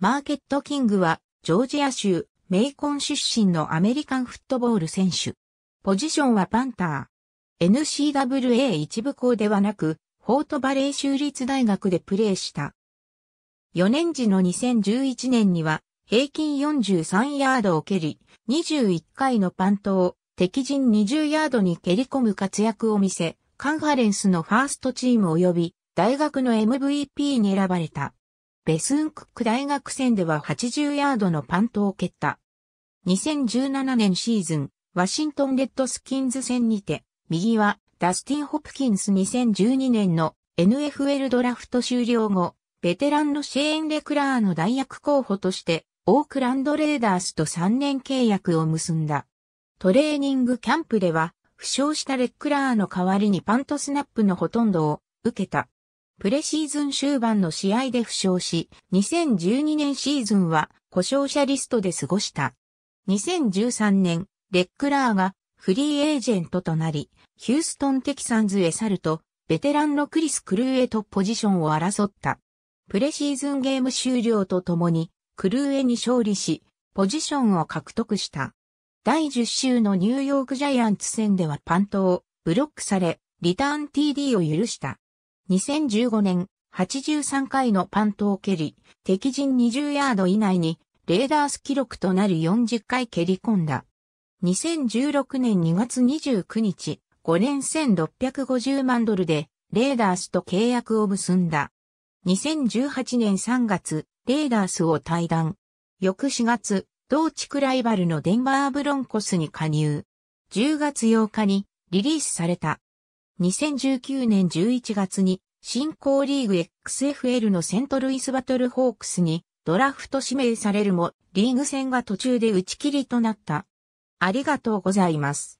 マーケットキングは、ジョージア州、メイコン出身のアメリカンフットボール選手。ポジションはパンター。n c w a 一部校ではなく、フォートバレー州立大学でプレーした。4年時の2011年には、平均43ヤードを蹴り、21回のパントを敵陣20ヤードに蹴り込む活躍を見せ、カンファレンスのファーストチーム及び、大学の MVP に選ばれた。ベスンクック大学戦では80ヤードのパントを蹴った。2017年シーズン、ワシントンレッドスキンズ戦にて、右はダスティン・ホプキンス2012年の NFL ドラフト終了後、ベテランのシェーン・レクラーの代役候補として、オークランドレーダースと3年契約を結んだ。トレーニングキャンプでは、負傷したレックラーの代わりにパントスナップのほとんどを受けた。プレシーズン終盤の試合で負傷し、2012年シーズンは故障者リストで過ごした。2013年、レックラーがフリーエージェントとなり、ヒューストンテキサンズへ去ると、ベテランのクリス・クルーエとポジションを争った。プレシーズンゲーム終了とともに、クルーエに勝利し、ポジションを獲得した。第10週のニューヨークジャイアンツ戦ではパントをブロックされ、リターン TD を許した。2015年、83回のパントを蹴り、敵陣20ヤード以内に、レーダース記録となる40回蹴り込んだ。2016年2月29日、5年1650万ドルで、レーダースと契約を結んだ。2018年3月、レーダースを退団。翌4月、同地区ライバルのデンバーブロンコスに加入。10月8日にリリースされた。2019年11月に新興リーグ XFL のセントルイスバトルホークスにドラフト指名されるもリーグ戦が途中で打ち切りとなった。ありがとうございます。